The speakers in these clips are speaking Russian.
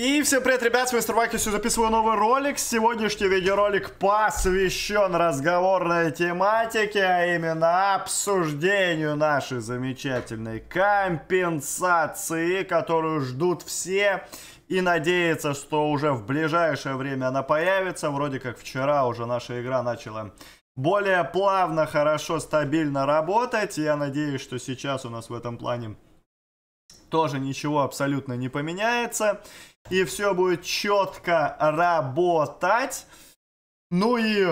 И всем привет, ребят, с вами Стервакис, записываю новый ролик. Сегодняшний видеоролик посвящен разговорной тематике, а именно обсуждению нашей замечательной компенсации, которую ждут все и надеется, что уже в ближайшее время она появится. Вроде как вчера уже наша игра начала более плавно, хорошо, стабильно работать. Я надеюсь, что сейчас у нас в этом плане тоже ничего абсолютно не поменяется. И все будет четко работать. Ну и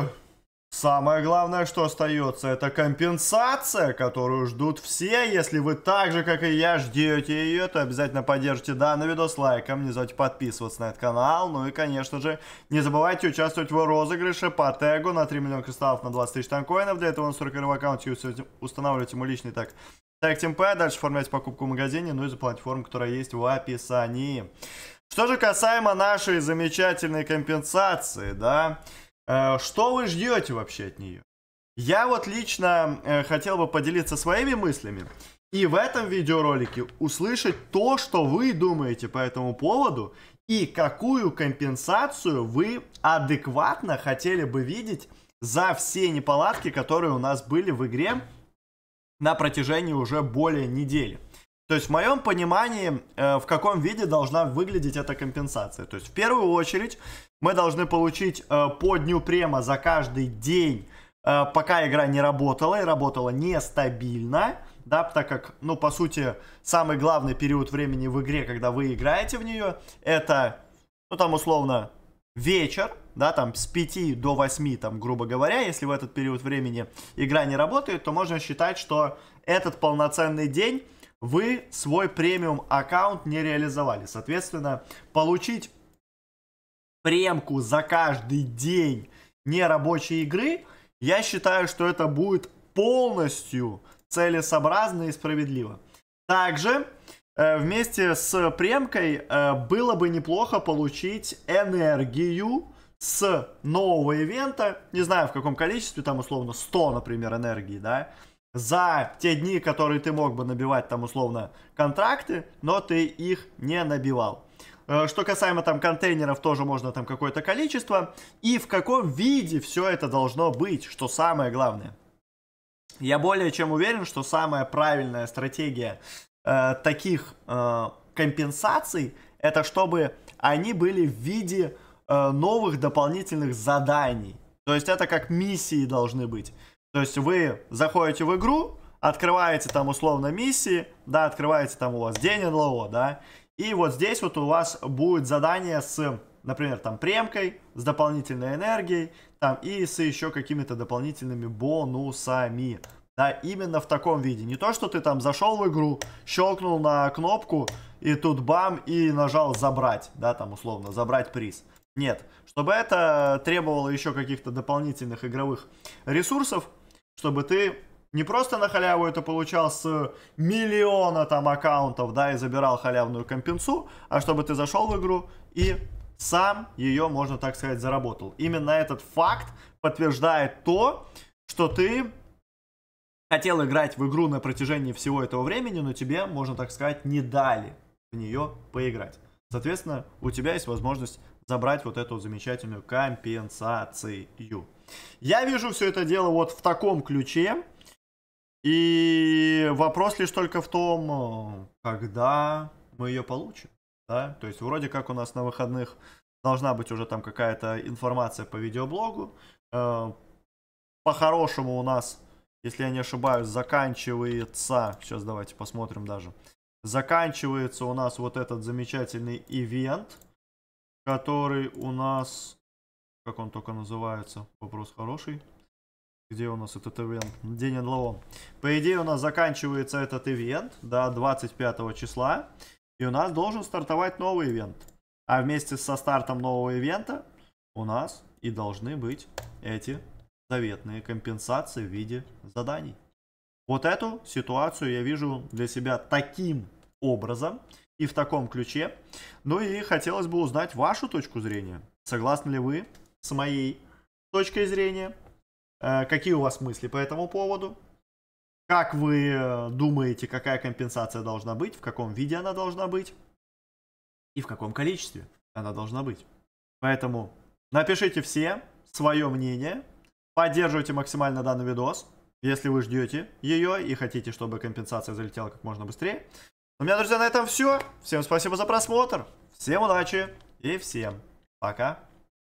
Самое главное, что остается, это компенсация, которую ждут все. Если вы так же, как и я, ждете ее, то обязательно поддержите данный видос лайком, не забывайте подписываться на этот канал. Ну и, конечно же, не забывайте участвовать в розыгрыше по тегу на 3 миллиона кристаллов на 20 тысяч танкоинов. Для этого на 41 аккаунте устанавливайте мой личный так так, TeamPay, дальше оформлять покупку в магазине, ну и за платформу, которая есть в описании. Что же касаемо нашей замечательной компенсации, да, э, что вы ждете вообще от нее? Я вот лично э, хотел бы поделиться своими мыслями и в этом видеоролике услышать то, что вы думаете по этому поводу и какую компенсацию вы адекватно хотели бы видеть за все неполадки, которые у нас были в игре на протяжении уже более недели. То есть в моем понимании, э, в каком виде должна выглядеть эта компенсация. То есть в первую очередь мы должны получить э, по дню према за каждый день, э, пока игра не работала и работала нестабильно, да, так как, ну, по сути, самый главный период времени в игре, когда вы играете в нее, это, ну, там условно вечер, да, там с 5 до 8, там, грубо говоря, если в этот период времени игра не работает, то можно считать, что этот полноценный день вы свой премиум аккаунт не реализовали. Соответственно, получить премку за каждый день нерабочей игры, я считаю, что это будет полностью целесообразно и справедливо. Также Э, вместе с премкой э, было бы неплохо получить энергию с нового ивента, не знаю в каком количестве, там условно 100, например, энергии, да, за те дни, которые ты мог бы набивать там условно контракты, но ты их не набивал. Э, что касаемо там контейнеров, тоже можно там какое-то количество. И в каком виде все это должно быть, что самое главное. Я более чем уверен, что самая правильная стратегия Э, таких э, компенсаций, это чтобы они были в виде э, новых дополнительных заданий. То есть это как миссии должны быть. То есть вы заходите в игру, открываете там условно миссии, да, открываете там у вас день НЛО, да, и вот здесь вот у вас будет задание с, например, там премкой, с дополнительной энергией, там и с еще какими-то дополнительными бонусами. Да, именно в таком виде. Не то, что ты там зашел в игру, щелкнул на кнопку, и тут бам, и нажал забрать, да, там условно, забрать приз. Нет, чтобы это требовало еще каких-то дополнительных игровых ресурсов, чтобы ты не просто на халяву это получал с миллиона там аккаунтов, да, и забирал халявную компенсу, а чтобы ты зашел в игру и сам ее, можно так сказать, заработал. Именно этот факт подтверждает то, что ты хотел играть в игру на протяжении всего этого времени, но тебе, можно так сказать, не дали в нее поиграть. Соответственно, у тебя есть возможность забрать вот эту замечательную компенсацию. Я вижу все это дело вот в таком ключе. И вопрос лишь только в том, когда мы ее получим. Да? То есть вроде как у нас на выходных должна быть уже там какая-то информация по видеоблогу. Э, по-хорошему у нас если я не ошибаюсь, заканчивается, сейчас давайте посмотрим даже, заканчивается у нас вот этот замечательный ивент, который у нас, как он только называется, вопрос хороший. Где у нас этот ивент? День НЛО. По идее у нас заканчивается этот ивент, да, 25 числа. И у нас должен стартовать новый ивент. А вместе со стартом нового ивента у нас и должны быть эти заветные компенсации в виде заданий. Вот эту ситуацию я вижу для себя таким образом и в таком ключе. Ну и хотелось бы узнать вашу точку зрения. Согласны ли вы с моей точкой зрения? Э, какие у вас мысли по этому поводу? Как вы э, думаете, какая компенсация должна быть, в каком виде она должна быть и в каком количестве она должна быть? Поэтому напишите все свое мнение Поддерживайте максимально данный видос, если вы ждете ее и хотите, чтобы компенсация залетела как можно быстрее. У меня, друзья, на этом все. Всем спасибо за просмотр. Всем удачи и всем пока.